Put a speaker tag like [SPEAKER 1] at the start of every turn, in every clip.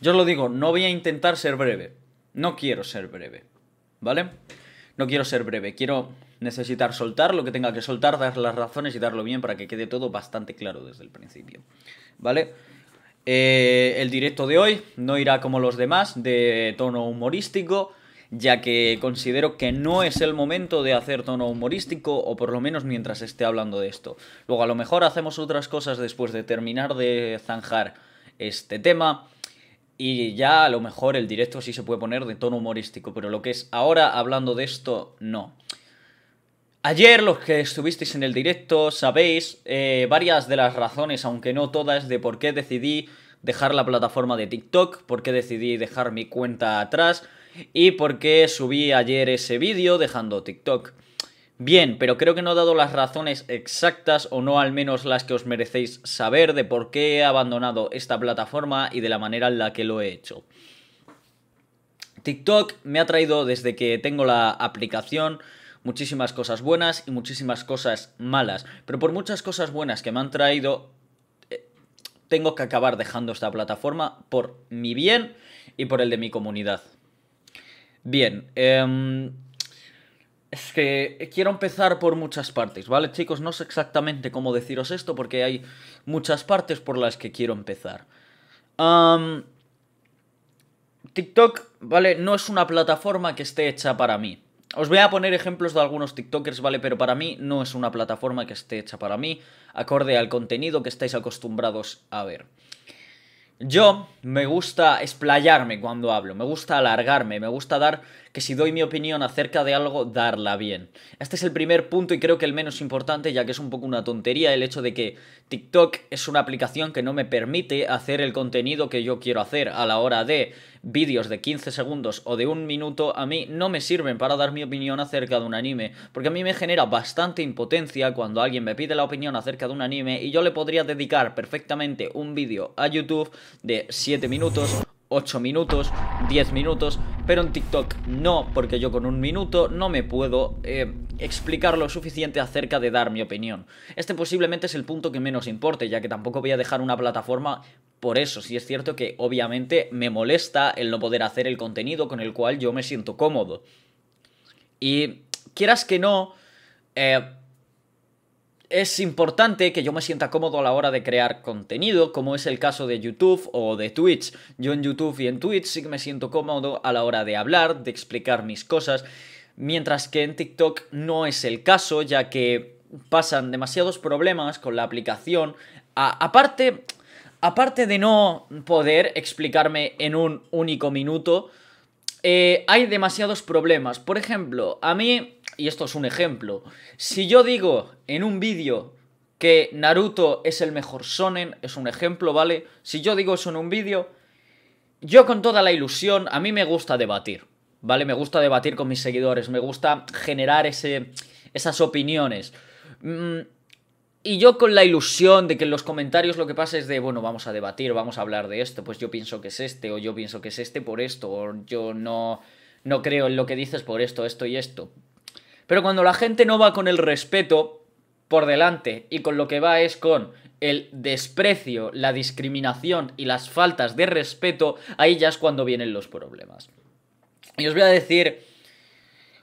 [SPEAKER 1] Yo os lo digo, no voy a intentar ser breve. No quiero ser breve. ¿Vale? No quiero ser breve. Quiero necesitar soltar lo que tenga que soltar, dar las razones y darlo bien para que quede todo bastante claro desde el principio. ¿Vale? Eh, el directo de hoy no irá como los demás, de tono humorístico, ya que considero que no es el momento de hacer tono humorístico, o por lo menos mientras esté hablando de esto. Luego a lo mejor hacemos otras cosas después de terminar de zanjar este tema, y ya a lo mejor el directo sí se puede poner de tono humorístico, pero lo que es ahora hablando de esto, no. Ayer los que estuvisteis en el directo sabéis eh, varias de las razones, aunque no todas, de por qué decidí dejar la plataforma de TikTok, por qué decidí dejar mi cuenta atrás y por qué subí ayer ese vídeo dejando TikTok bien, pero creo que no he dado las razones exactas o no al menos las que os merecéis saber de por qué he abandonado esta plataforma y de la manera en la que lo he hecho. TikTok me ha traído desde que tengo la aplicación muchísimas cosas buenas y muchísimas cosas malas, pero por muchas cosas buenas que me han traído, eh, tengo que acabar dejando esta plataforma por mi bien y por el de mi comunidad. Bien, eh, es que quiero empezar por muchas partes, ¿vale? Chicos, no sé exactamente cómo deciros esto porque hay muchas partes por las que quiero empezar. TikTok, ¿vale? No es una plataforma que esté hecha para mí. Os voy a poner ejemplos de algunos TikTokers, ¿vale? Pero para mí no es una plataforma que esté hecha para mí, acorde al contenido que estáis acostumbrados a ver. Yo me gusta esplayarme cuando hablo, me gusta alargarme, me gusta dar que si doy mi opinión acerca de algo, darla bien. Este es el primer punto y creo que el menos importante, ya que es un poco una tontería el hecho de que TikTok es una aplicación que no me permite hacer el contenido que yo quiero hacer a la hora de vídeos de 15 segundos o de un minuto a mí no me sirven para dar mi opinión acerca de un anime, porque a mí me genera bastante impotencia cuando alguien me pide la opinión acerca de un anime y yo le podría dedicar perfectamente un vídeo a YouTube de 7 minutos 8 minutos, 10 minutos, pero en TikTok no, porque yo con un minuto no me puedo eh, explicar lo suficiente acerca de dar mi opinión. Este posiblemente es el punto que menos importe, ya que tampoco voy a dejar una plataforma por eso. si es cierto que obviamente me molesta el no poder hacer el contenido con el cual yo me siento cómodo. Y quieras que no, eh, es importante que yo me sienta cómodo a la hora de crear contenido, como es el caso de YouTube o de Twitch. Yo en YouTube y en Twitch sí que me siento cómodo a la hora de hablar, de explicar mis cosas, mientras que en TikTok no es el caso, ya que pasan demasiados problemas con la aplicación. aparte, aparte de no poder explicarme en un único minuto, eh, hay demasiados problemas. Por ejemplo, a mí y esto es un ejemplo, si yo digo en un vídeo que Naruto es el mejor sonen, es un ejemplo, ¿vale? Si yo digo eso en un vídeo, yo con toda la ilusión, a mí me gusta debatir, ¿vale? Me gusta debatir con mis seguidores, me gusta generar ese, esas opiniones. Mm, y yo con la ilusión de que en los comentarios lo que pasa es de, bueno, vamos a debatir, vamos a hablar de esto, pues yo pienso que es este, o yo pienso que es este por esto, o yo no, no creo en lo que dices por esto, esto y esto. Pero cuando la gente no va con el respeto por delante y con lo que va es con el desprecio, la discriminación y las faltas de respeto, ahí ya es cuando vienen los problemas. Y os voy a decir,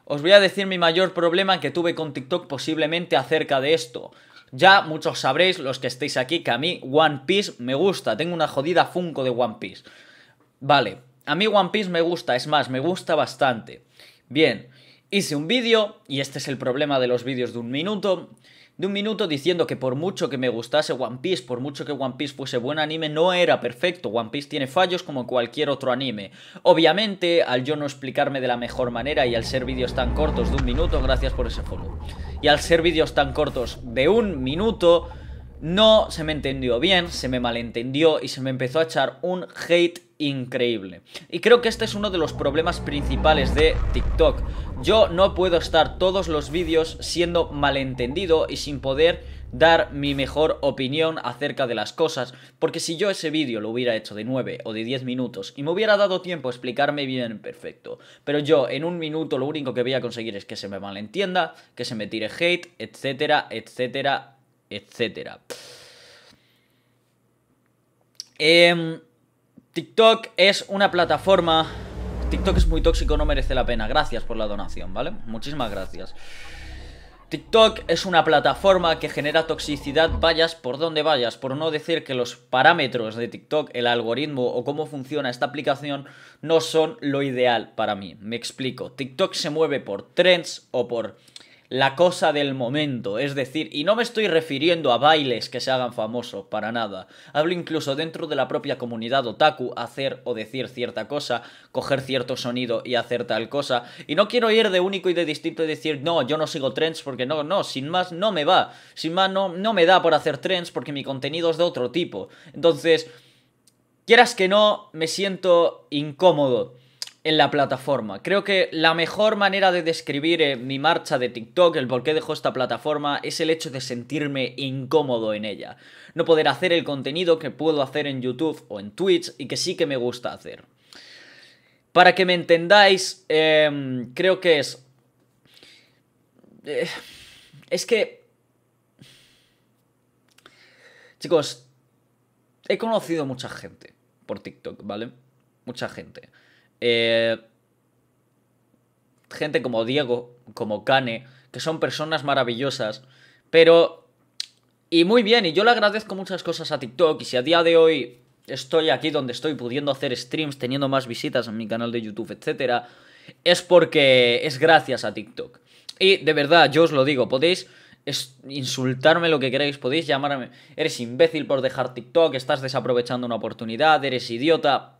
[SPEAKER 1] os voy a decir mi mayor problema que tuve con TikTok posiblemente acerca de esto. Ya muchos sabréis, los que estéis aquí, que a mí One Piece me gusta, tengo una jodida Funko de One Piece. Vale, a mí One Piece me gusta, es más, me gusta bastante. Bien, Hice un vídeo, y este es el problema de los vídeos de un minuto, de un minuto diciendo que por mucho que me gustase One Piece, por mucho que One Piece fuese buen anime, no era perfecto. One Piece tiene fallos como cualquier otro anime. Obviamente, al yo no explicarme de la mejor manera y al ser vídeos tan cortos de un minuto, gracias por ese follow. Y al ser vídeos tan cortos de un minuto, no se me entendió bien, se me malentendió y se me empezó a echar un hate increíble. Y creo que este es uno de los problemas principales de TikTok. Yo no puedo estar todos los vídeos siendo malentendido y sin poder dar mi mejor opinión acerca de las cosas, porque si yo ese vídeo lo hubiera hecho de 9 o de 10 minutos y me hubiera dado tiempo a explicarme bien perfecto, pero yo en un minuto lo único que voy a conseguir es que se me malentienda, que se me tire hate, etcétera, etcétera, etcétera. Eh, TikTok es una plataforma... TikTok es muy tóxico, no merece la pena. Gracias por la donación, ¿vale? Muchísimas gracias. TikTok es una plataforma que genera toxicidad, vayas por donde vayas, por no decir que los parámetros de TikTok, el algoritmo o cómo funciona esta aplicación no son lo ideal para mí. Me explico, TikTok se mueve por trends o por la cosa del momento, es decir, y no me estoy refiriendo a bailes que se hagan famosos, para nada. Hablo incluso dentro de la propia comunidad otaku, hacer o decir cierta cosa, coger cierto sonido y hacer tal cosa, y no quiero ir de único y de distinto y decir, no, yo no sigo trends porque no, no, sin más no me va, sin más no, no me da por hacer trends porque mi contenido es de otro tipo. Entonces, quieras que no, me siento incómodo en la plataforma. Creo que la mejor manera de describir eh, mi marcha de TikTok, el por qué dejo esta plataforma, es el hecho de sentirme incómodo en ella. No poder hacer el contenido que puedo hacer en YouTube o en Twitch y que sí que me gusta hacer. Para que me entendáis, em, creo que es... Eh, es que... Chicos, he conocido mucha gente por TikTok, ¿vale? Mucha gente. Eh, gente como Diego, como Kane, que son personas maravillosas, pero... Y muy bien, y yo le agradezco muchas cosas a TikTok, y si a día de hoy estoy aquí donde estoy pudiendo hacer streams, teniendo más visitas en mi canal de YouTube, etcétera, es porque es gracias a TikTok. Y de verdad, yo os lo digo, podéis insultarme lo que queráis, podéis llamarme, eres imbécil por dejar TikTok, estás desaprovechando una oportunidad, eres idiota.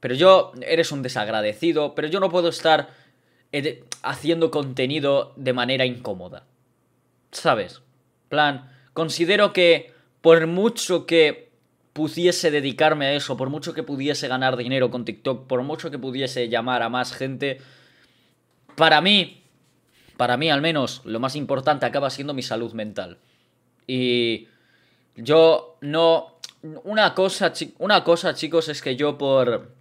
[SPEAKER 1] Pero yo, eres un desagradecido, pero yo no puedo estar eh, haciendo contenido de manera incómoda. ¿Sabes? Plan, considero que por mucho que pudiese dedicarme a eso, por mucho que pudiese ganar dinero con TikTok, por mucho que pudiese llamar a más gente, para mí, para mí al menos, lo más importante acaba siendo mi salud mental. Y yo no... Una cosa, una cosa chicos, es que yo por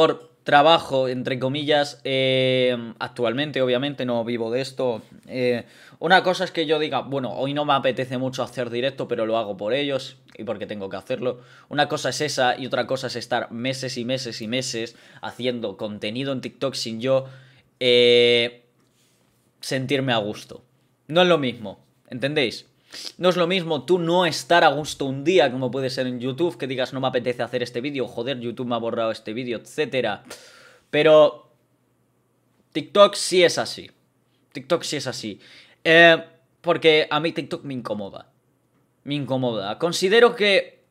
[SPEAKER 1] por trabajo, entre comillas, eh, actualmente, obviamente, no vivo de esto. Eh, una cosa es que yo diga, bueno, hoy no me apetece mucho hacer directo, pero lo hago por ellos y porque tengo que hacerlo. Una cosa es esa y otra cosa es estar meses y meses y meses haciendo contenido en TikTok sin yo eh, sentirme a gusto. No es lo mismo, ¿entendéis? No es lo mismo tú no estar a gusto un día, como puede ser en YouTube, que digas no me apetece hacer este vídeo, joder, YouTube me ha borrado este vídeo, etcétera. Pero TikTok sí es así. TikTok sí es así. Eh, porque a mí TikTok me incomoda. Me incomoda. Considero que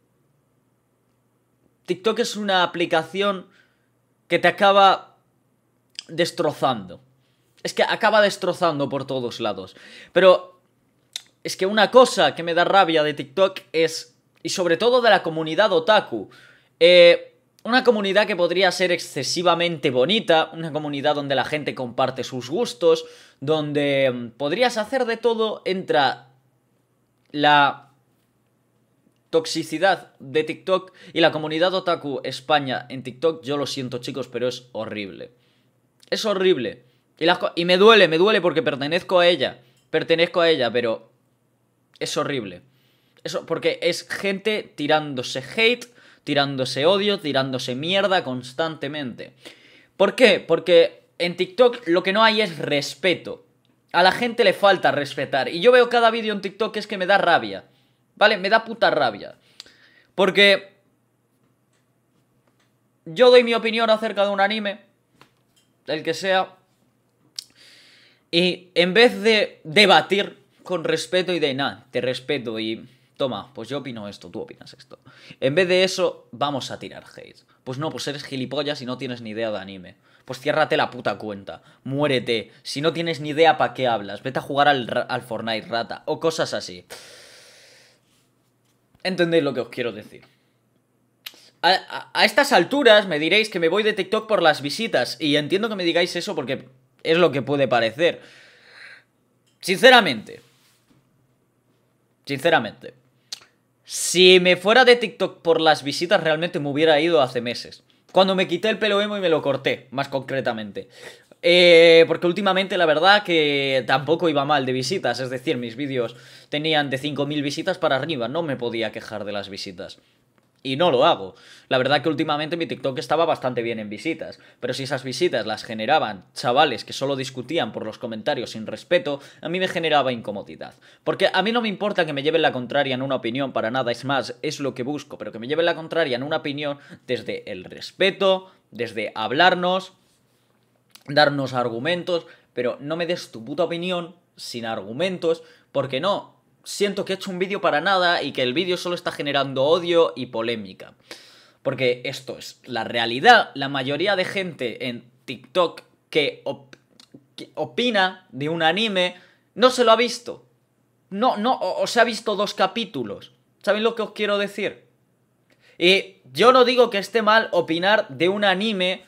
[SPEAKER 1] TikTok es una aplicación que te acaba destrozando. Es que acaba destrozando por todos lados. Pero es que una cosa que me da rabia de TikTok es, y sobre todo de la comunidad otaku, eh, una comunidad que podría ser excesivamente bonita, una comunidad donde la gente comparte sus gustos, donde mm, podrías hacer de todo, entra la toxicidad de TikTok y la comunidad otaku España en TikTok, yo lo siento chicos, pero es horrible. Es horrible. y me duele, me duele porque pertenezco a ella. Pertenezco a ella, pero es horrible. Eso, porque es gente tirándose hate, tirándose odio, tirándose mierda constantemente. ¿Por qué? Porque en TikTok lo que no hay es respeto. A la gente le falta respetar. Y yo veo cada vídeo en TikTok que es que me da rabia. ¿Vale? Me da puta rabia. Porque yo doy mi opinión acerca de un anime, el que sea, y en vez de debatir, con respeto y de nada, te respeto y toma, pues yo opino esto, tú opinas esto. En vez de eso, vamos a tirar hate. Pues no, pues eres gilipollas y no tienes ni idea de anime. Pues ciérrate la puta cuenta, muérete. Si no tienes ni idea, ¿para qué hablas? Vete a jugar al, al Fortnite rata o cosas así. Entendéis lo que os quiero decir. A, a, estas alturas me diréis que me voy de TikTok por las visitas. Y entiendo que me digáis eso porque es lo que puede parecer. Sinceramente, sinceramente. Si me fuera de TikTok por las visitas, realmente me hubiera ido hace meses. Cuando me quité el pelo emo y me lo corté, más concretamente. Eh, porque últimamente la verdad que tampoco iba mal de visitas, es decir, mis vídeos tenían de 5.000 visitas para arriba, no me podía quejar de las visitas. Y no lo hago. La verdad que últimamente mi TikTok estaba bastante bien en visitas, pero si esas visitas las generaban chavales que solo discutían por los comentarios sin respeto, a mí me generaba incomodidad. Porque a mí no me importa que me lleven la contraria en una opinión para nada, es más, es lo que busco, pero que me lleven la contraria en una opinión desde el respeto, desde hablarnos, darnos argumentos, pero no me des tu puta opinión sin argumentos, porque no, siento que he hecho un vídeo para nada y que el vídeo solo está generando odio y polémica. Porque esto es la realidad. La mayoría de gente en TikTok que, opina de un anime no se lo ha visto. No, no, o, se ha visto dos capítulos. ¿Saben lo que os quiero decir? Y yo no digo que esté mal opinar de un anime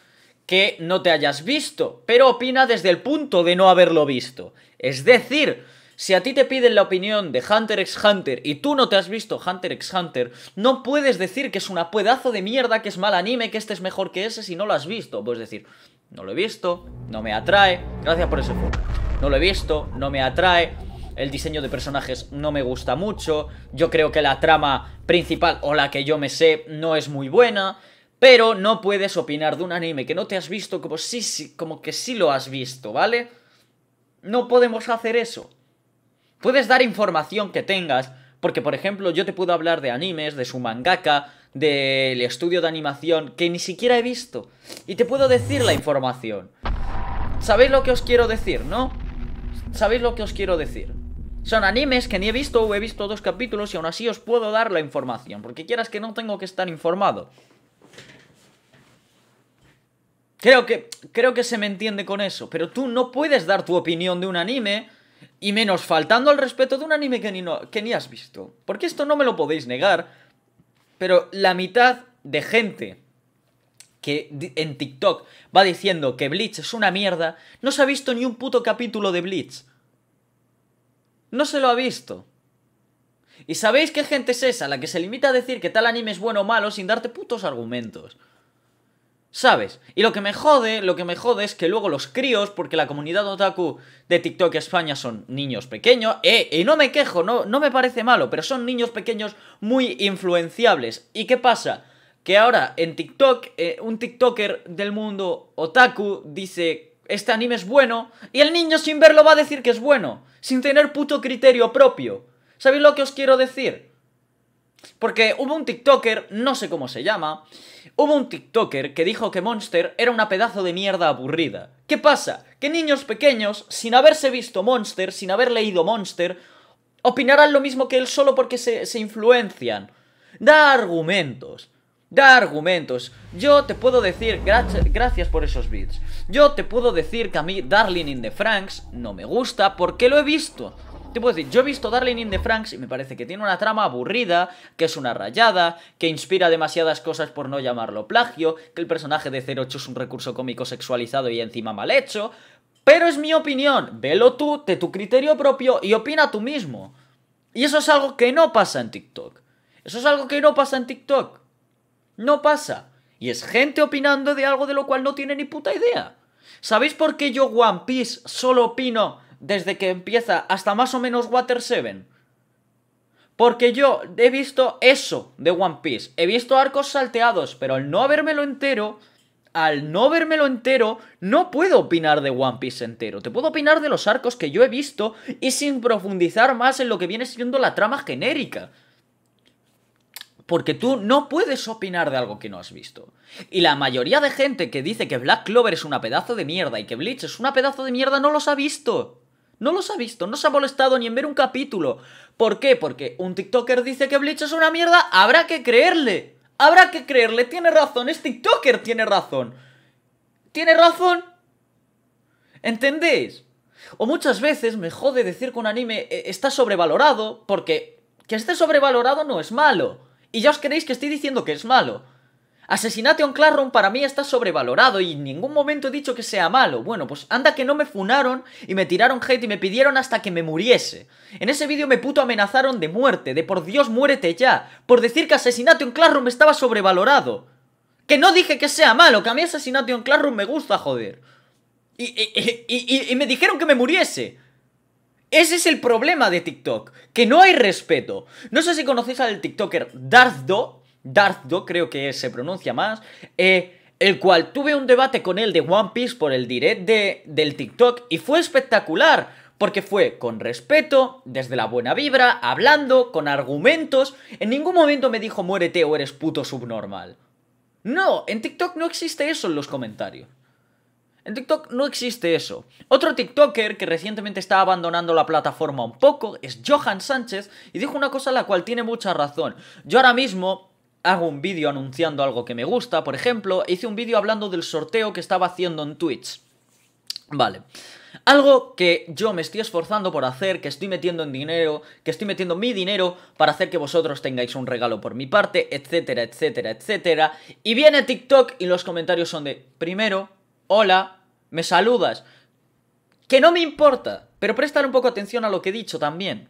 [SPEAKER 1] que no te hayas visto, pero opina desde el punto de no haberlo visto. Es decir, si a ti te piden la opinión de Hunter x Hunter y tú no te has visto Hunter x Hunter, no puedes decir que es una pedazo de mierda, que es mal anime, que este es mejor que ese si no lo has visto. Puedes decir, no lo he visto, no me atrae, gracias por ese juego. No lo he visto, no me atrae, el diseño de personajes no me gusta mucho, yo creo que la trama principal o la que yo me sé no es muy buena, pero no puedes opinar de un anime que no te has visto como, como que sí lo has visto, ¿vale? No podemos hacer eso. Puedes dar información que tengas, porque por ejemplo yo te puedo hablar de animes, de su mangaka, del estudio de animación que ni siquiera he visto. Y te puedo decir la información. ¿Sabéis lo que os quiero decir, no? ¿Sabéis lo que os quiero decir? Son animes que ni he visto o he visto dos capítulos y aún así os puedo dar la información, porque quieras que no tengo que estar informado. Creo que, creo que se me entiende con eso, pero tú no puedes dar tu opinión de un anime y menos faltando al respeto de un anime que ni, ni has visto. Porque esto no me lo podéis negar. Pero la mitad de gente que en TikTok va diciendo que Bleach es una mierda, no se ha visto ni un puto capítulo de Bleach. No se lo ha visto. ¿Y sabéis qué gente es esa la que se limita a decir que tal anime es bueno o malo sin darte putos argumentos? ¿Sabes? Y lo que me jode, lo que me jode es que luego los críos, porque la comunidad otaku de TikTok España son niños pequeños, eh, y no me quejo, no, me parece malo, pero son niños pequeños muy influenciables. ¿Y qué pasa? Que ahora en TikTok, eh, un TikToker del mundo otaku dice, este anime es bueno, y el niño sin verlo va a decir que es bueno, sin tener puto criterio propio. ¿Sabéis lo que os quiero decir? Porque hubo un TikToker, no sé cómo se llama, hubo un TikToker que dijo que Monster era una pedazo de mierda aburrida. ¿Qué pasa? Que niños pequeños, sin haberse visto Monster, sin haber leído Monster, opinarán lo mismo que él solo porque se, influencian. Da argumentos. Da argumentos. Yo te puedo decir, gracias por esos beats. Yo te puedo decir que a mí Darling in the Franks no me gusta porque lo he visto. Te puedo decir, yo he visto Darling in the Franks y me parece que tiene una trama aburrida, que es una rayada, que inspira demasiadas cosas por no llamarlo plagio, que el personaje de 08 es un recurso cómico sexualizado y encima mal hecho. Pero es mi opinión, velo tú, de tu criterio propio y opina tú mismo. Y eso es algo que no pasa en TikTok. Eso es algo que no pasa en TikTok. No pasa. Y es gente opinando de algo de lo cual no tiene ni puta idea. ¿Sabéis por qué yo One Piece solo opino desde que empieza hasta más o menos Water 7. Porque yo he visto eso de One Piece. He visto arcos salteados, pero al no habérmelo entero, al no vermelo entero, no puedo opinar de One Piece entero. Te puedo opinar de los arcos que yo he visto y sin profundizar más en lo que viene siendo la trama genérica. Porque tú no puedes opinar de algo que no has visto. Y la mayoría de gente que dice que Black Clover es una pedazo de mierda y que Bleach es una pedazo de mierda no los ha visto. No los ha visto, no se ha molestado ni en ver un capítulo. ¿Por qué? Porque un TikToker dice que Bleach es una mierda, habrá que creerle. Habrá que creerle, tiene razón, es TikToker, tiene razón. ¿Tiene razón? ¿Entendéis? O muchas veces me jode decir que un anime eh, está sobrevalorado, porque que esté sobrevalorado no es malo. Y ya os creéis que estoy diciendo que es malo en Classroom para mí está sobrevalorado y en ningún momento he dicho que sea malo. Bueno, pues anda que no me funaron y me tiraron hate y me pidieron hasta que me muriese. En ese vídeo me puto amenazaron de muerte, de por Dios muérete ya, por decir que Assassination Classroom estaba sobrevalorado. Que no dije que sea malo, que a mí en Classroom me gusta, joder. y, y me dijeron que me muriese. Ese es el problema de TikTok, que no hay respeto. No sé si conocéis al TikToker Darth Do, ...Darth Do creo que se pronuncia más, eh, el cual tuve un debate con él de One Piece por el direct de, del TikTok y fue espectacular, porque fue con respeto, desde la buena vibra, hablando, con argumentos, en ningún momento me dijo muérete o eres puto subnormal. No, en TikTok no existe eso en los comentarios. En TikTok no existe eso. Otro TikToker que recientemente está abandonando la plataforma un poco es Johan Sánchez y dijo una cosa a la cual tiene mucha razón. Yo ahora mismo hago un vídeo anunciando algo que me gusta, por ejemplo, e hice un vídeo hablando del sorteo que estaba haciendo en Twitch. Vale. Algo que yo me estoy esforzando por hacer, que estoy metiendo en dinero, que estoy metiendo mi dinero para hacer que vosotros tengáis un regalo por mi parte, etcétera, etcétera, etcétera. Y viene TikTok y los comentarios son de, primero, hola, me saludas. Que no me importa, pero prestar un poco atención a lo que he dicho también.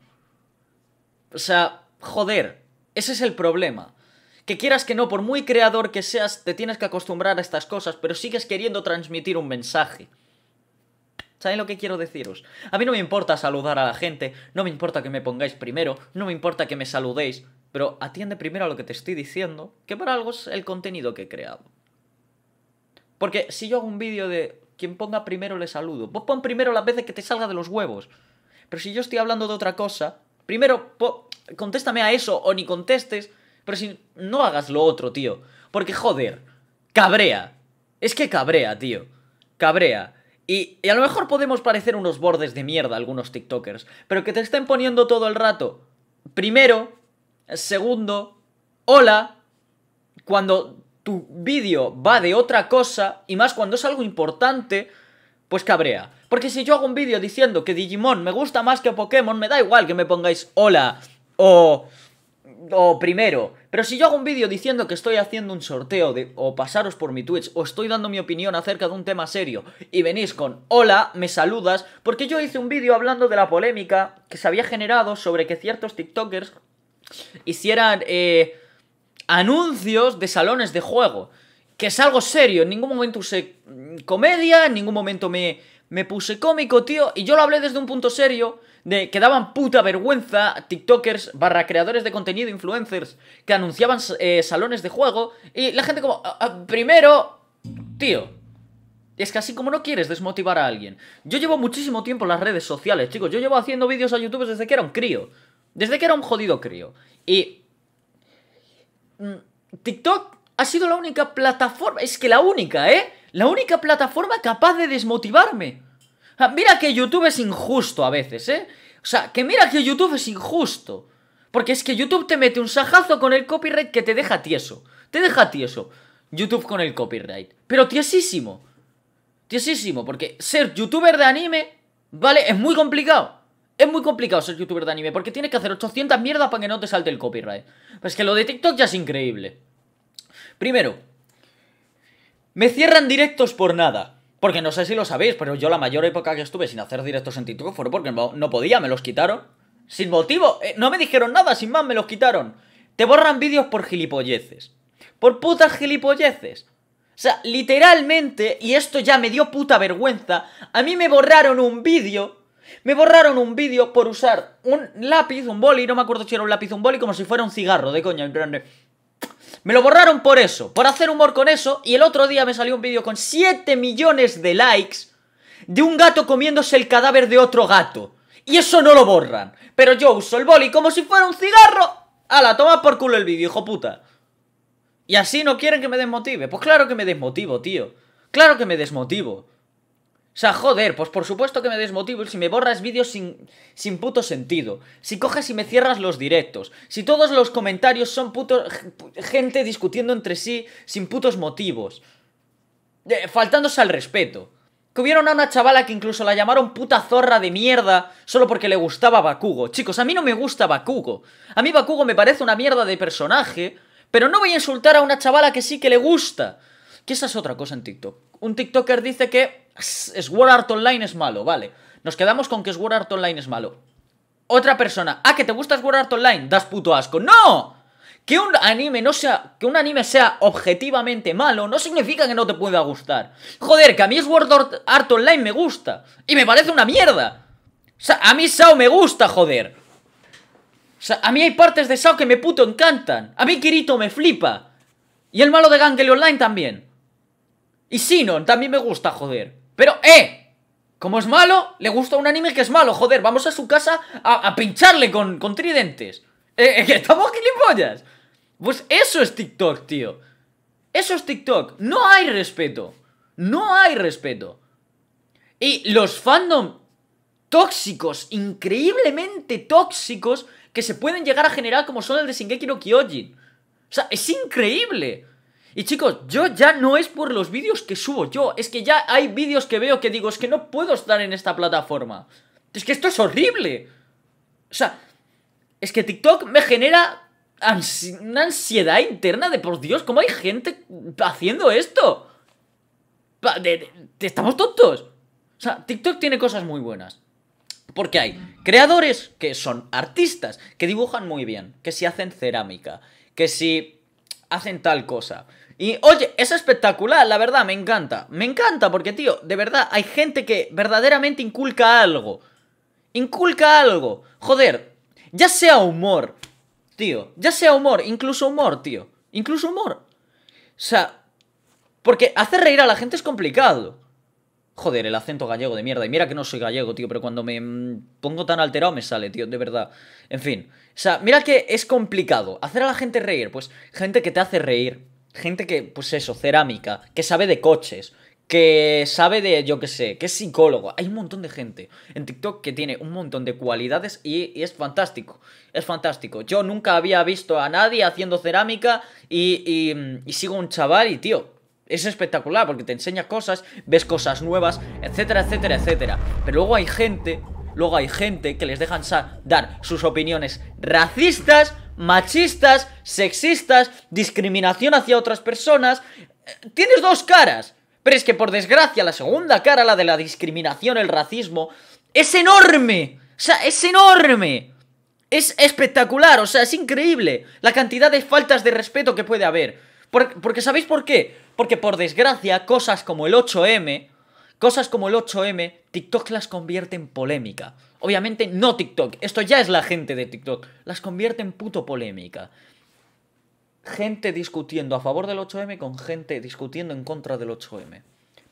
[SPEAKER 1] O sea, joder, ese es el problema que quieras que no, por muy creador que seas, te tienes que acostumbrar a estas cosas, pero sigues queriendo transmitir un mensaje. ¿Sabéis lo que quiero deciros? A mí no me importa saludar a la gente, no me importa que me pongáis primero, no me importa que me saludéis, pero atiende primero a lo que te estoy diciendo, que para algo es el contenido que he creado. Porque si yo hago un vídeo de quien ponga primero le saludo, vos pon primero las veces que te salga de los huevos. Pero si yo estoy hablando de otra cosa, primero contéstame a eso o ni contestes, pero si no hagas lo otro, tío. Porque joder, cabrea. Es que cabrea, tío. Cabrea. Y, a lo mejor podemos parecer unos bordes de mierda algunos TikTokers, pero que te estén poniendo todo el rato. Primero, segundo, hola, cuando tu vídeo va de otra cosa, y más cuando es algo importante, pues cabrea. Porque si yo hago un vídeo diciendo que Digimon me gusta más que Pokémon, me da igual que me pongáis hola o o primero. Pero si yo hago un vídeo diciendo que estoy haciendo un sorteo de, o pasaros por mi Twitch o estoy dando mi opinión acerca de un tema serio y venís con hola, me saludas, porque yo hice un vídeo hablando de la polémica que se había generado sobre que ciertos TikTokers hicieran eh, anuncios de salones de juego. Que es algo serio, en ningún momento usé mm, comedia, en ningún momento me, me puse cómico, tío, y yo lo hablé desde un punto serio de que daban puta vergüenza TikTokers barra creadores de contenido influencers que anunciaban eh, salones de juego y la gente como, ah, ah, primero, tío, es que así como no quieres desmotivar a alguien. Yo llevo muchísimo tiempo en las redes sociales, chicos. Yo llevo haciendo vídeos a YouTube desde que era un crío. Desde que era un jodido crío. Y... Mm, TikTok ha sido la única plataforma... Es que la única, ¿eh? La única plataforma capaz de desmotivarme. Mira que YouTube es injusto a veces, ¿eh? O sea, que mira que YouTube es injusto. Porque es que YouTube te mete un sajazo con el copyright que te deja tieso. Te deja tieso. YouTube con el copyright. Pero tiesísimo. Tiesísimo, porque ser youtuber de anime, ¿vale? Es muy complicado. Es muy complicado ser youtuber de anime, porque tienes que hacer 800 mierdas para que no te salte el copyright. Pues que lo de TikTok ya es increíble. Primero, me cierran directos por nada. Porque no sé si lo sabéis, pero yo la mayor época que estuve sin hacer directos en TikTok fue porque no podía, me los quitaron. Sin motivo, eh, no me dijeron nada, sin más me los quitaron. Te borran vídeos por gilipolleces. Por putas gilipolleces. O sea, literalmente, y esto ya me dio puta vergüenza, a mí me borraron un vídeo. Me borraron un vídeo por usar un lápiz, un boli, no me acuerdo si era un lápiz, un boli, como si fuera un cigarro de coña, en me lo borraron por eso, por hacer humor con eso. Y el otro día me salió un vídeo con 7 millones de likes de un gato comiéndose el cadáver de otro gato. Y eso no lo borran. Pero yo uso el boli como si fuera un cigarro. Ala, toma por culo el vídeo, hijo puta. Y así no quieren que me desmotive. Pues claro que me desmotivo, tío. Claro que me desmotivo. O sea, joder, pues por supuesto que me desmotivo si me borras vídeos sin, sin puto sentido. Si coges y me cierras los directos. Si todos los comentarios son puto, gente discutiendo entre sí sin putos motivos. faltándose al respeto. Que hubieron a una chavala que incluso la llamaron puta zorra de mierda solo porque le gustaba Bakugo. Chicos, a mí no me gusta Bakugo. A mí Bakugo me parece una mierda de personaje, pero no voy a insultar a una chavala que sí que le gusta. Que esa es otra cosa en TikTok. Un TikToker dice que Sword Art Online es malo, vale. Nos quedamos con que Sword Art Online es malo. Otra persona, ah, que te gusta Sword Art Online, das puto asco. ¡No! Que un anime no sea. Que un anime sea objetivamente malo no significa que no te pueda gustar. Joder, que a mí Sword Art Online me gusta. Y me parece una mierda. O sea, a mí Sao me gusta, joder. O sea, a mí hay partes de Sao que me puto encantan. A mí Kirito me flipa. Y el malo de Gangle Online también. Y Sinon también me gusta, joder. Pero, ¡eh! Como es malo, le gusta un anime que es malo, joder, vamos a su casa a, pincharle con, con tridentes. Eh, eh estamos gilipollas. Pues eso es TikTok, tío. Eso es TikTok. No hay respeto. No hay respeto. Y los fandom tóxicos, increíblemente tóxicos, que se pueden llegar a generar como son el de Shingeki no Kyojin. O sea, es increíble. Y chicos, yo ya no es por los vídeos que subo yo, es que ya hay vídeos que veo que digo, es que no puedo estar en esta plataforma. Es que esto es horrible. O sea, es que TikTok me genera una ansiedad interna de, por Dios, ¿cómo hay gente haciendo esto? estamos tontos. O sea, TikTok tiene cosas muy buenas. Porque hay creadores que son artistas, que dibujan muy bien, que si hacen cerámica, que si hacen tal cosa, y oye, es espectacular, la verdad, me encanta. Me encanta porque, tío, de verdad, hay gente que verdaderamente inculca algo. Inculca algo. Joder, ya sea humor, tío. Ya sea humor, incluso humor, tío. Incluso humor. O sea, porque hacer reír a la gente es complicado. Joder, el acento gallego de mierda. Y mira que no soy gallego, tío, pero cuando me mm, pongo tan alterado me sale, tío, de verdad. En fin. O sea, mira que es complicado. Hacer a la gente reír. Pues gente que te hace reír gente que, pues eso, cerámica, que sabe de coches, que sabe de, yo qué sé, que es psicólogo. Hay un montón de gente en TikTok que tiene un montón de cualidades y, es fantástico. Es fantástico. Yo nunca había visto a nadie haciendo cerámica y, y sigo un chaval y, tío, es espectacular porque te enseña cosas, ves cosas nuevas, etcétera, etcétera, etcétera. Pero luego hay gente, luego hay gente que les dejan dar sus opiniones racistas machistas, sexistas, discriminación hacia otras personas. Tienes dos caras. Pero es que por desgracia la segunda cara, la de la discriminación, el racismo, es enorme. O sea, es enorme. Es espectacular, o sea, es increíble la cantidad de faltas de respeto que puede haber. porque ¿sabéis por qué? Porque por desgracia cosas como el 8M, Cosas como el 8M, TikTok las convierte en polémica. Obviamente no TikTok, esto ya es la gente de TikTok, las convierte en puto polémica. Gente discutiendo a favor del 8M con gente discutiendo en contra del 8M.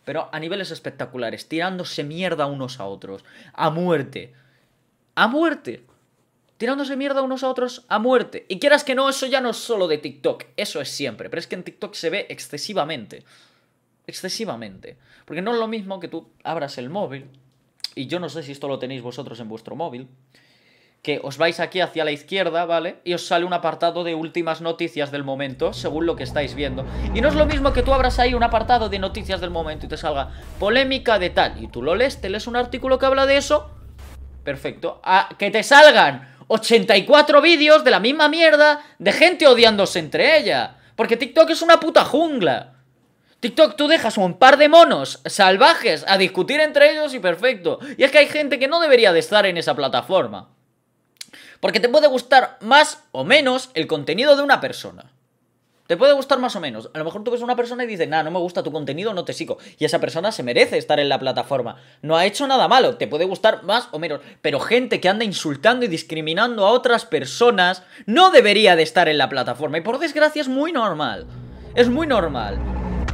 [SPEAKER 1] Pero a niveles espectaculares, tirándose mierda unos a otros, a muerte. A muerte. Tirándose mierda unos a otros a muerte. Y quieras que no, eso ya no es solo de TikTok, eso es siempre, pero es que en TikTok se ve excesivamente excesivamente. Porque no es lo mismo que tú abras el móvil, y yo no sé si esto lo tenéis vosotros en vuestro móvil, que os vais aquí hacia la izquierda, ¿vale? Y os sale un apartado de últimas noticias del momento, según lo que estáis viendo. Y no es lo mismo que tú abras ahí un apartado de noticias del momento y te salga polémica de tal, y tú lo lees, te lees un artículo que habla de eso, perfecto, a que te salgan 84 vídeos de la misma mierda de gente odiándose entre ella. Porque TikTok es una puta jungla. TikTok, tú dejas un par de monos salvajes a discutir entre ellos y perfecto. Y es que hay gente que no debería de estar en esa plataforma. Porque te puede gustar más o menos el contenido de una persona. Te puede gustar más o menos. A lo mejor tú ves a una persona y dices, nah, no me gusta tu contenido, no te sigo. Y esa persona se merece estar en la plataforma. No ha hecho nada malo. Te puede gustar más o menos. Pero gente que anda insultando y discriminando a otras personas no debería de estar en la plataforma. Y por desgracia es muy normal. Es muy normal.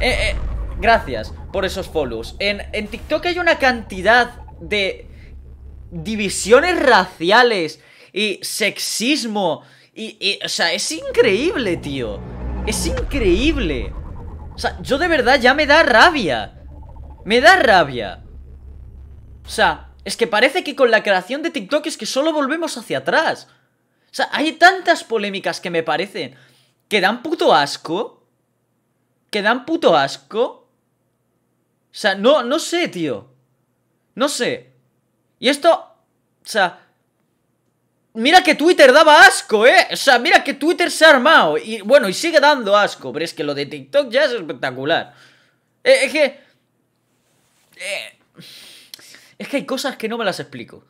[SPEAKER 1] Eh, eh, gracias por esos follows. En, TikTok hay una cantidad de divisiones raciales y sexismo. Y, y, o sea, es increíble, tío. Es increíble. O sea, yo de verdad ya me da rabia. Me da rabia. O sea, es que parece que con la creación de TikTok es que solo volvemos hacia atrás. O sea, hay tantas polémicas que me parecen que dan puto asco dan puto asco. O sea, no, no sé, tío. No sé. Y esto, o sea... Mira que Twitter daba asco, ¿eh? O sea, mira que Twitter se ha armado. Y bueno, y sigue dando asco. Pero es que lo de TikTok ya es espectacular. Eh, es que... Eh, es que hay cosas que no me las explico.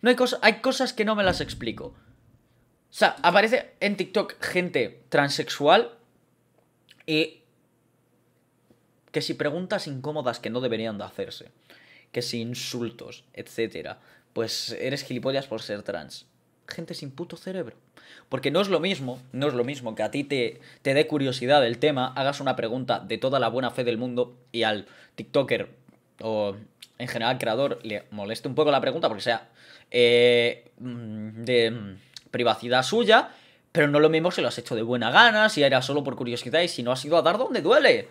[SPEAKER 1] No hay cosas... Hay cosas que no me las explico. O sea, aparece en TikTok gente transexual y eh, que si preguntas incómodas que no deberían de hacerse, que si insultos, etcétera, pues eres gilipollas por ser trans. Gente sin puto cerebro. Porque no es lo mismo, no es lo mismo que a ti te, te dé curiosidad el tema, hagas una pregunta de toda la buena fe del mundo y al TikToker o en general creador le moleste un poco la pregunta porque sea eh, mm, de mm, privacidad suya, pero no lo mismo si lo has hecho de buena gana, si era solo por curiosidad y si no has ido a dar donde duele.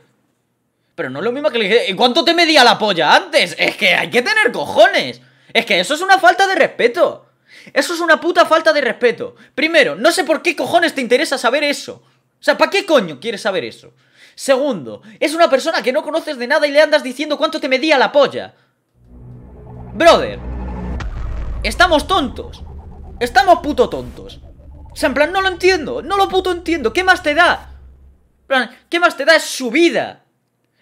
[SPEAKER 1] Pero no es lo mismo que le dije, cuánto te medía la polla antes? Es que hay que tener cojones. Es que eso es una falta de respeto. Eso es una puta falta de respeto. Primero, no sé por qué cojones te interesa saber eso. O sea, ¿para qué coño quieres saber eso? Segundo, es una persona que no conoces de nada y le andas diciendo cuánto te medía la polla. Brother, estamos tontos. Estamos puto tontos. O sea, en plan, no lo entiendo, no lo puto entiendo. ¿Qué más te da? plan, ¿qué más te da? Es su vida.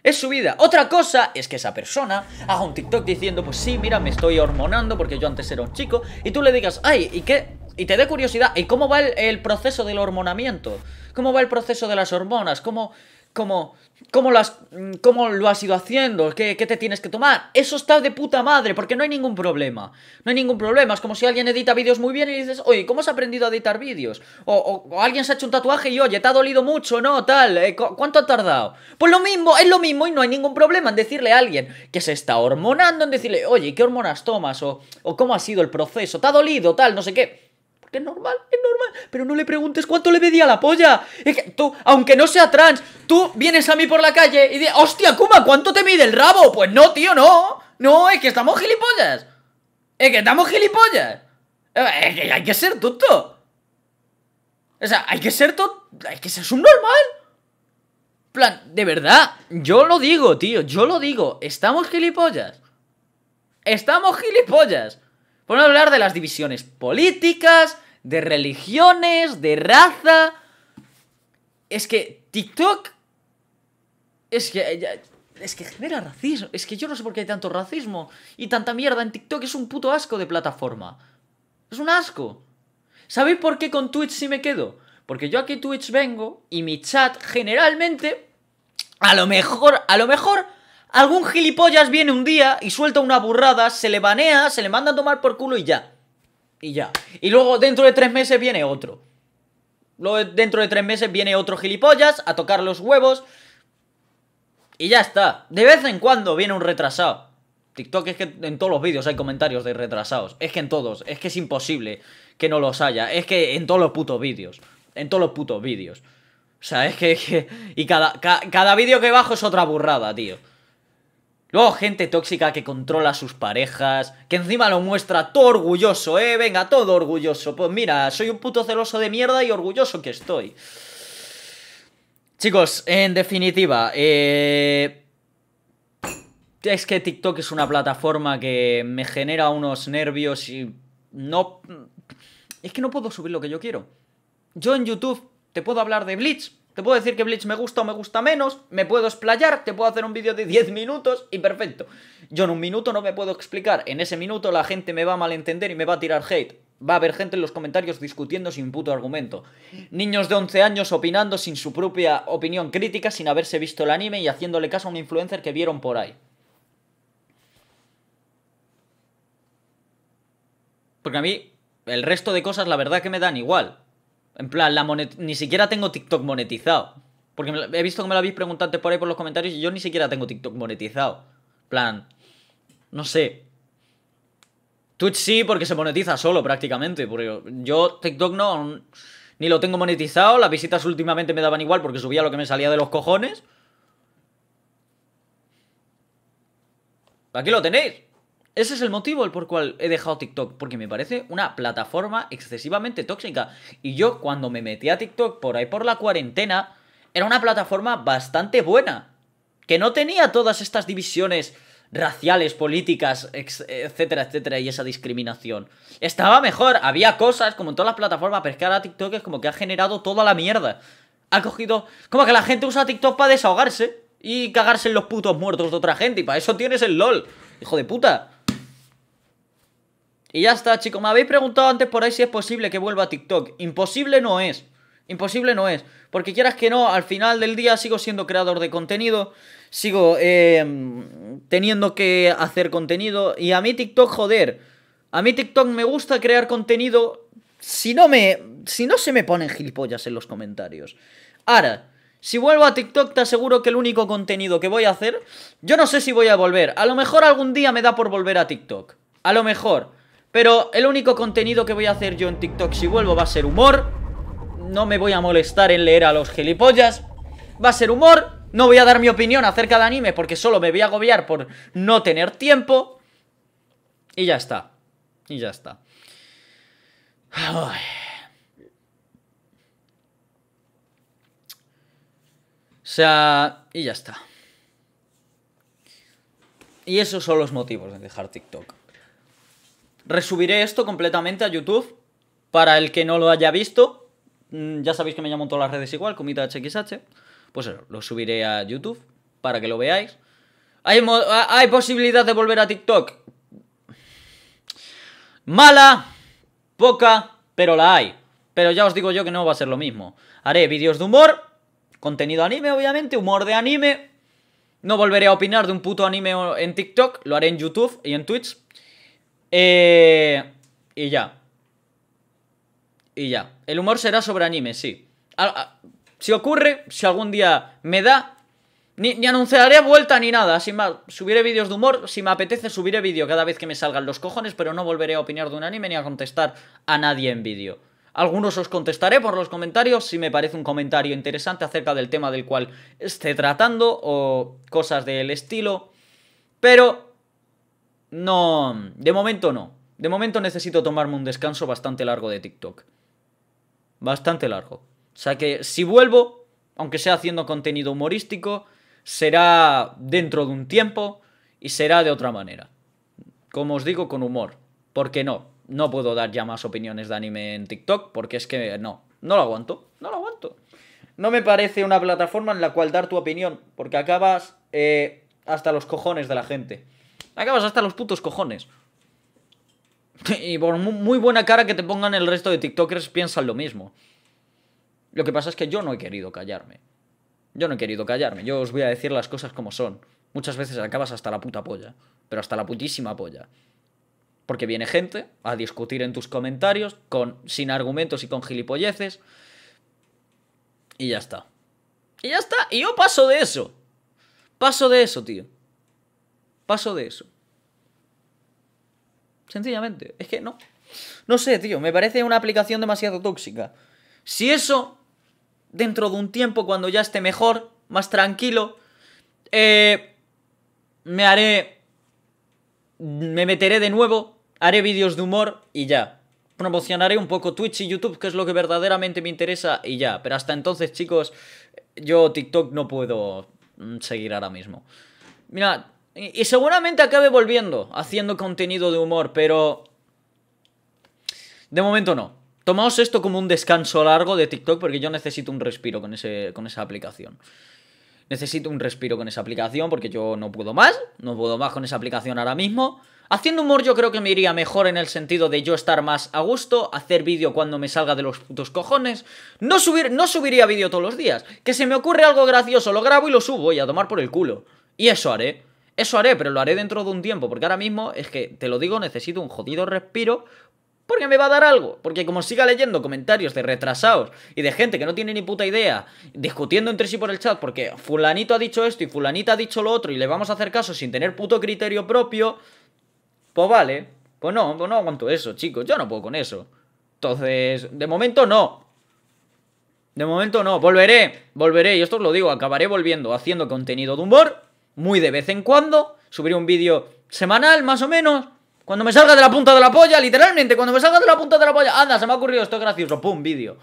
[SPEAKER 1] Es su vida. Otra cosa es que esa persona haga un TikTok diciendo, pues sí, mira, me estoy hormonando porque yo antes era un chico. Y tú le digas, ay, ¿y qué? Y te dé curiosidad, ¿y cómo va el, proceso del hormonamiento? ¿Cómo va el proceso de las hormonas? ¿Cómo, como, ¿cómo lo has, mm, lo has ido haciendo? ¿Qué, ¿Qué, te tienes que tomar? Eso está de puta madre, porque no hay ningún problema. No hay ningún problema. Es como si alguien edita vídeos muy bien y dices, oye, ¿cómo has aprendido a editar vídeos? O, alguien se ha hecho un tatuaje y, oye, te ha dolido mucho, ¿no? Tal, eh, ¿cuánto ha tardado? Pues lo mismo, es lo mismo y no hay ningún problema en decirle a alguien que se está hormonando, en decirle, oye, ¿qué hormonas tomas? O, o ¿cómo ha sido el proceso? ¿Te ha dolido? Tal, no sé qué es normal, es normal. Pero no le preguntes cuánto le pedía la polla. Es que tú, aunque no sea trans, tú vienes a mí por la calle y dices, hostia, Kuma, ¿cuánto te mide el rabo? Pues no, tío, no. No, es que estamos gilipollas. Es que estamos gilipollas. Eh, es que hay que ser tonto. O sea, hay que ser tonto. Hay que ser subnormal. plan, de verdad. Yo lo digo, tío. Yo lo digo. Estamos gilipollas. Estamos gilipollas a hablar de las divisiones políticas, de religiones, de raza. Es que TikTok. Es que. Es que genera racismo. Es que yo no sé por qué hay tanto racismo y tanta mierda en TikTok. Es un puto asco de plataforma. Es un asco. ¿Sabéis por qué con Twitch sí me quedo? Porque yo aquí Twitch vengo y mi chat generalmente. A lo mejor, a lo mejor Algún gilipollas viene un día y suelta una burrada, se le banea, se le manda a tomar por culo y ya. Y ya. Y luego dentro de tres meses viene otro. Luego dentro de tres meses viene otro gilipollas a tocar los huevos. Y ya está. De vez en cuando viene un retrasado. TikTok es que en todos los vídeos hay comentarios de retrasados. Es que en todos. Es que es imposible que no los haya. Es que en todos los putos vídeos. En todos los putos vídeos. O sea, es que... que... y cada, cada vídeo que bajo es otra burrada, tío. Luego gente tóxica que controla a sus parejas, que encima lo muestra todo orgulloso, eh, venga, todo orgulloso. Pues mira, soy un puto celoso de mierda y orgulloso que estoy. Chicos, en definitiva, eh... es que TikTok es una plataforma que me genera unos nervios y no... Es que no puedo subir lo que yo quiero. Yo en YouTube te puedo hablar de Blitz, te puedo decir que Bleach me gusta o me gusta menos, me puedo explayar, te puedo hacer un vídeo de 10 minutos y perfecto. Yo en un minuto no me puedo explicar, en ese minuto la gente me va a malentender y me va a tirar hate. Va a haber gente en los comentarios discutiendo sin puto argumento. Niños de 11 años opinando sin su propia opinión crítica, sin haberse visto el anime y haciéndole caso a un influencer que vieron por ahí. Porque a mí el resto de cosas la verdad que me dan igual. En plan, la ni siquiera tengo TikTok monetizado. Porque he visto que me lo habéis preguntado por ahí por los comentarios y yo ni siquiera tengo TikTok monetizado. plan, no sé. Twitch sí, porque se monetiza solo prácticamente. Porque yo TikTok no, ni lo tengo monetizado. Las visitas últimamente me daban igual porque subía lo que me salía de los cojones. Aquí lo tenéis. Ese es el motivo por el cual he dejado TikTok, porque me parece una plataforma excesivamente tóxica. Y yo cuando me metí a TikTok por ahí por la cuarentena, era una plataforma bastante buena, que no tenía todas estas divisiones raciales, políticas, etcétera, etcétera, y esa discriminación. Estaba mejor, había cosas como en todas las plataformas, pero es que ahora TikTok es como que ha generado toda la mierda. Ha cogido... Como que la gente usa TikTok para desahogarse y cagarse en los putos muertos de otra gente, y para eso tienes el LOL. Hijo de puta. Y ya está, chicos. Me habéis preguntado antes por ahí si es posible que vuelva a TikTok. Imposible no es. Imposible no es. Porque quieras que no, al final del día sigo siendo creador de contenido. Sigo eh, teniendo que hacer contenido. Y a mí TikTok, joder. A mí TikTok me gusta crear contenido. Si no me. Si no se me ponen gilipollas en los comentarios. Ahora, si vuelvo a TikTok, te aseguro que el único contenido que voy a hacer. Yo no sé si voy a volver. A lo mejor algún día me da por volver a TikTok. A lo mejor. Pero el único contenido que voy a hacer yo en TikTok si vuelvo va a ser humor. No me voy a molestar en leer a los gilipollas. Va a ser humor. No voy a dar mi opinión acerca de anime porque solo me voy a agobiar por no tener tiempo. Y ya está. Y ya está. O sea, y ya está. Y esos son los motivos de dejar TikTok. Resubiré esto completamente a YouTube. Para el que no lo haya visto, mm, ya sabéis que me llamo en todas las redes igual, comita HXH. Pues lo subiré a YouTube para que lo veáis. ¿Hay, hay posibilidad de volver a TikTok? Mala, poca, pero la hay. Pero ya os digo yo que no va a ser lo mismo. Haré vídeos de humor, contenido anime, obviamente, humor de anime. No volveré a opinar de un puto anime en TikTok, lo haré en YouTube y en Twitch. Eh, y ya. Y ya. El humor será sobre anime, sí. si ocurre, si algún día me da, ni, ni, anunciaré vuelta ni nada. Sin más, subiré vídeos de humor. Si me apetece, subiré vídeo cada vez que me salgan los cojones. Pero no volveré a opinar de un anime ni a contestar a nadie en vídeo. Algunos os contestaré por los comentarios si me parece un comentario interesante acerca del tema del cual esté tratando o cosas del estilo. Pero no, de momento no. De momento necesito tomarme un descanso bastante largo de TikTok. Bastante largo. O sea que si vuelvo, aunque sea haciendo contenido humorístico, será dentro de un tiempo y será de otra manera. Como os digo, con humor. Porque no, no puedo dar ya más opiniones de anime en TikTok porque es que no, no lo aguanto, no lo aguanto. No me parece una plataforma en la cual dar tu opinión porque acabas eh, hasta los cojones de la gente. Acabas hasta los putos cojones. Y por muy buena cara que te pongan el resto de TikTokers, piensan lo mismo. Lo que pasa es que yo no he querido callarme. Yo no he querido callarme. Yo os voy a decir las cosas como son. Muchas veces acabas hasta la puta polla. Pero hasta la putísima polla. Porque viene gente a discutir en tus comentarios con, sin argumentos y con gilipolleces. Y ya está. Y ya está. Y yo paso de eso. Paso de eso, tío. Paso de eso. Sencillamente. Es que no. No sé, tío. Me parece una aplicación demasiado tóxica. Si eso, dentro de un tiempo, cuando ya esté mejor, más tranquilo, eh, me haré... Me meteré de nuevo, haré vídeos de humor y ya. Promocionaré un poco Twitch y YouTube, que es lo que verdaderamente me interesa y ya. Pero hasta entonces, chicos, yo TikTok no puedo mm, seguir ahora mismo. Mira, y, seguramente acabe volviendo, haciendo contenido de humor, pero... De momento no. Tomaos esto como un descanso largo de TikTok porque yo necesito un respiro con, ese, con esa aplicación. Necesito un respiro con esa aplicación porque yo no puedo más, no puedo más con esa aplicación ahora mismo. Haciendo humor yo creo que me iría mejor en el sentido de yo estar más a gusto, hacer vídeo cuando me salga de los putos cojones. No, subir, no subiría vídeo todos los días. Que se me ocurre algo gracioso, lo grabo y lo subo y a tomar por el culo. Y eso haré. Eso haré, pero lo haré dentro de un tiempo, porque ahora mismo es que, te lo digo, necesito un jodido respiro porque me va a dar algo. Porque como siga leyendo comentarios de retrasados y de gente que no tiene ni puta idea, discutiendo entre sí por el chat, porque fulanito ha dicho esto y fulanita ha dicho lo otro y le vamos a hacer caso sin tener puto criterio propio, pues vale, pues no, pues no aguanto eso, chicos, yo no puedo con eso. Entonces, de momento no. De momento no, volveré, volveré, y esto os lo digo, acabaré volviendo haciendo contenido de humor muy de vez en cuando, subiré un vídeo semanal más o menos, cuando me salga de la punta de la polla, literalmente, cuando me salga de la punta de la polla, anda, se me ha ocurrido esto gracioso, pum, vídeo.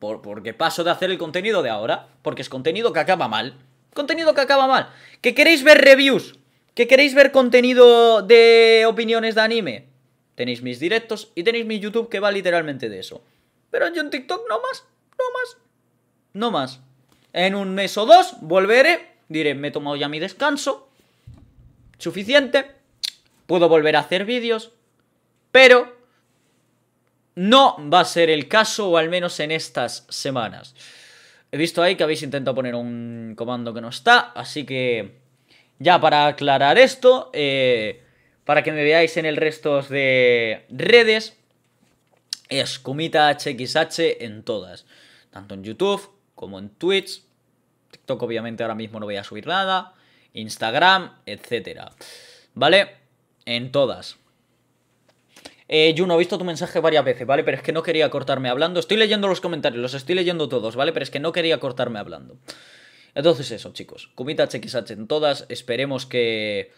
[SPEAKER 1] porque paso de hacer el contenido de ahora, porque es contenido que acaba mal. Contenido que acaba mal. ¿Que queréis ver reviews? ¿Que queréis ver contenido de opiniones de anime? Tenéis mis directos y tenéis mi YouTube que va literalmente de eso. Pero yo en TikTok no más, no más, no más. En un mes o dos volveré, diré, me he tomado ya mi descanso, suficiente, puedo volver a hacer vídeos, pero no va a ser el caso, o al menos en estas semanas. He visto ahí que habéis intentado poner un comando que no está, así que ya para aclarar esto, eh, para que me veáis en el resto de redes, es HXH en todas, tanto en YouTube como en Twitch. TikTok obviamente ahora mismo no voy a subir nada. Instagram, etcétera. ¿Vale? En todas. Eh, Juno, he visto tu mensaje varias veces, ¿vale? Pero es que no quería cortarme hablando. Estoy leyendo los comentarios, los estoy leyendo todos, ¿vale? Pero es que no quería cortarme hablando. Entonces eso, chicos. Kumita HXH en todas. Esperemos que...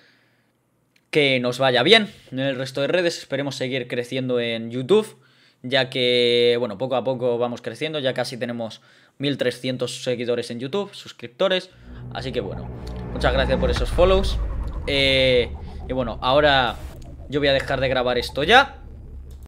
[SPEAKER 1] Que nos vaya bien en el resto de redes. Esperemos seguir creciendo en YouTube ya que, bueno, poco a poco vamos creciendo, ya casi tenemos 1300 seguidores en YouTube, suscriptores, así que bueno, muchas gracias por esos follows. Eh, y bueno, ahora yo voy a dejar de grabar esto ya.